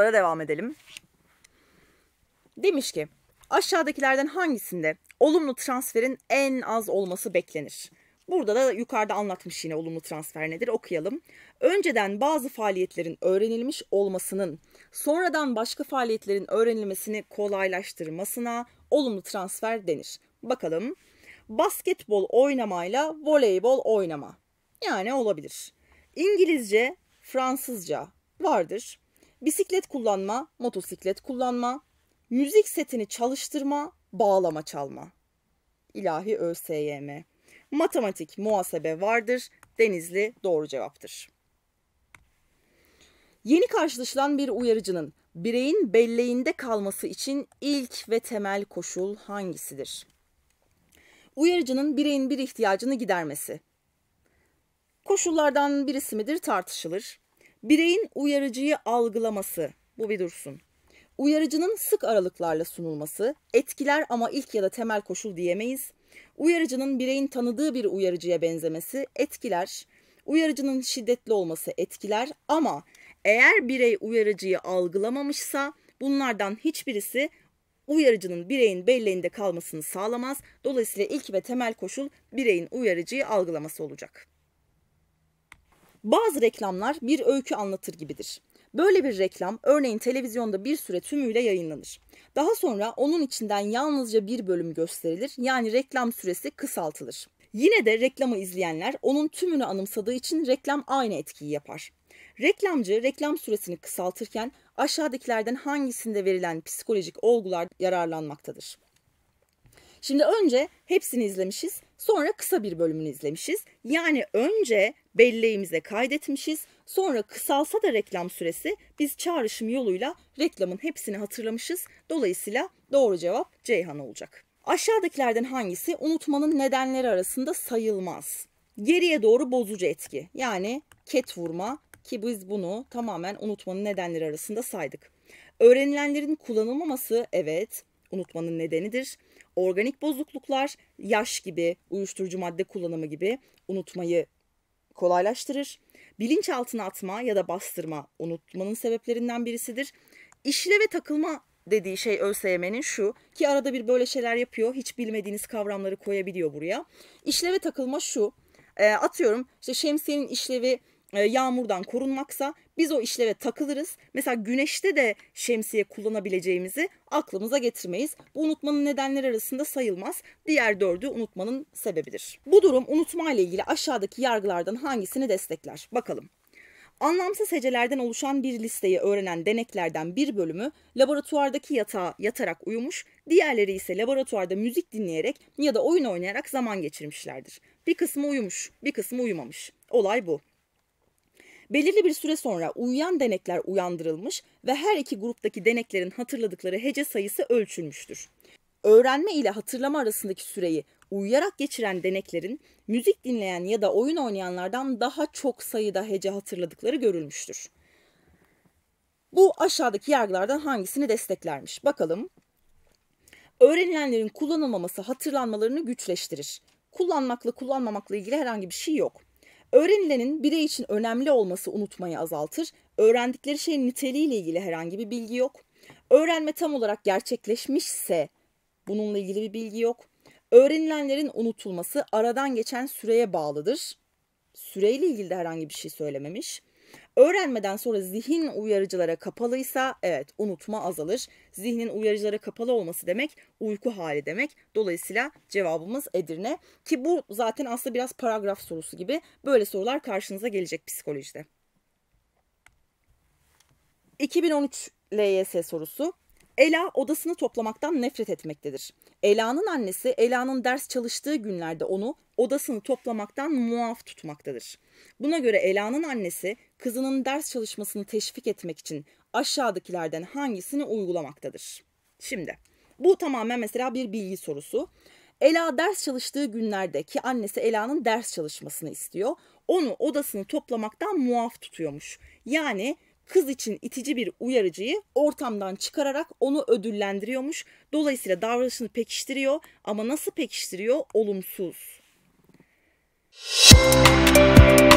sorulara devam edelim. Demiş ki aşağıdakilerden hangisinde olumlu transferin en az olması beklenir? Burada da yukarıda anlatmış yine olumlu transfer nedir okuyalım. Önceden bazı faaliyetlerin öğrenilmiş olmasının sonradan başka faaliyetlerin öğrenilmesini kolaylaştırmasına olumlu transfer denir. Bakalım basketbol oynamayla voleybol oynama yani olabilir. İngilizce, Fransızca vardır bisiklet kullanma, motosiklet kullanma, müzik setini çalıştırma, bağlama çalma. İlahi ÖSYM. Matematik, muhasebe vardır. Denizli doğru cevaptır. Yeni karşılaşılan bir uyarıcının bireyin belleğinde kalması için ilk ve temel koşul hangisidir? Uyarıcının bireyin bir ihtiyacını gidermesi. Koşullardan birisi midir tartışılır. Bireyin uyarıcıyı algılaması, bu bir dursun. Uyarıcının sık aralıklarla sunulması, etkiler ama ilk ya da temel koşul diyemeyiz. Uyarıcının bireyin tanıdığı bir uyarıcıya benzemesi, etkiler. Uyarıcının şiddetli olması etkiler ama eğer birey uyarıcıyı algılamamışsa bunlardan hiçbirisi uyarıcının bireyin belleğinde kalmasını sağlamaz. Dolayısıyla ilk ve temel koşul bireyin uyarıcıyı algılaması olacak. Bazı reklamlar bir öykü anlatır gibidir. Böyle bir reklam örneğin televizyonda bir süre tümüyle yayınlanır. Daha sonra onun içinden yalnızca bir bölüm gösterilir yani reklam süresi kısaltılır. Yine de reklamı izleyenler onun tümünü anımsadığı için reklam aynı etkiyi yapar. Reklamcı reklam süresini kısaltırken aşağıdakilerden hangisinde verilen psikolojik olgular yararlanmaktadır? Şimdi önce hepsini izlemişiz. Sonra kısa bir bölümünü izlemişiz. Yani önce belleğimize kaydetmişiz. Sonra kısalsa da reklam süresi biz çağrışım yoluyla reklamın hepsini hatırlamışız. Dolayısıyla doğru cevap Ceyhan olacak. Aşağıdakilerden hangisi unutmanın nedenleri arasında sayılmaz? Geriye doğru bozucu etki yani ket vurma ki biz bunu tamamen unutmanın nedenleri arasında saydık. Öğrenilenlerin kullanılmaması evet, unutmanın nedenidir. Organik bozukluklar yaş gibi, uyuşturucu madde kullanımı gibi unutmayı kolaylaştırır. Bilinçaltına atma ya da bastırma unutmanın sebeplerinden birisidir. ve takılma dediği şey ÖSYM'nin şu ki arada bir böyle şeyler yapıyor. Hiç bilmediğiniz kavramları koyabiliyor buraya. İşleve takılma şu. E, atıyorum işte şemsiyenin işlevi e, yağmurdan korunmaksa biz o işlere takılırız. Mesela güneşte de şemsiye kullanabileceğimizi aklımıza getirmeyiz. Bu unutmanın nedenleri arasında sayılmaz. Diğer dördü unutmanın sebebidir. Bu durum unutma ile ilgili aşağıdaki yargılardan hangisini destekler? Bakalım. Anlamsız hecelerden oluşan bir listeyi öğrenen deneklerden bir bölümü laboratuvardaki yatağa yatarak uyumuş, diğerleri ise laboratuvarda müzik dinleyerek ya da oyun oynayarak zaman geçirmişlerdir. Bir kısmı uyumuş, bir kısmı uyumamış. Olay bu. Belirli bir süre sonra uyuyan denekler uyandırılmış ve her iki gruptaki deneklerin hatırladıkları hece sayısı ölçülmüştür. Öğrenme ile hatırlama arasındaki süreyi uyuyarak geçiren deneklerin müzik dinleyen ya da oyun oynayanlardan daha çok sayıda hece hatırladıkları görülmüştür. Bu aşağıdaki yargılardan hangisini desteklermiş? Bakalım. Öğrenilenlerin kullanılmaması hatırlanmalarını güçleştirir. Kullanmakla kullanmamakla ilgili herhangi bir şey yok. Öğrenilenin birey için önemli olması unutmayı azaltır. Öğrendikleri şeyin niteliğiyle ilgili herhangi bir bilgi yok. Öğrenme tam olarak gerçekleşmişse bununla ilgili bir bilgi yok. Öğrenilenlerin unutulması aradan geçen süreye bağlıdır. Süreyle ilgili de herhangi bir şey söylememiş. Öğrenmeden sonra zihin uyarıcılara kapalıysa evet unutma azalır. Zihnin uyarıcılara kapalı olması demek uyku hali demek. Dolayısıyla cevabımız Edirne ki bu zaten aslında biraz paragraf sorusu gibi böyle sorular karşınıza gelecek psikolojide. 2013 LYS sorusu. Ela odasını toplamaktan nefret etmektedir. Ela'nın annesi Ela'nın ders çalıştığı günlerde onu odasını toplamaktan muaf tutmaktadır. Buna göre Ela'nın annesi kızının ders çalışmasını teşvik etmek için aşağıdakilerden hangisini uygulamaktadır? Şimdi bu tamamen mesela bir bilgi sorusu. Ela ders çalıştığı günlerde ki annesi Ela'nın ders çalışmasını istiyor. Onu odasını toplamaktan muaf tutuyormuş. Yani kız için itici bir uyarıcıyı ortamdan çıkararak onu ödüllendiriyormuş. Dolayısıyla davranışını pekiştiriyor ama nasıl pekiştiriyor? Olumsuz. Müzik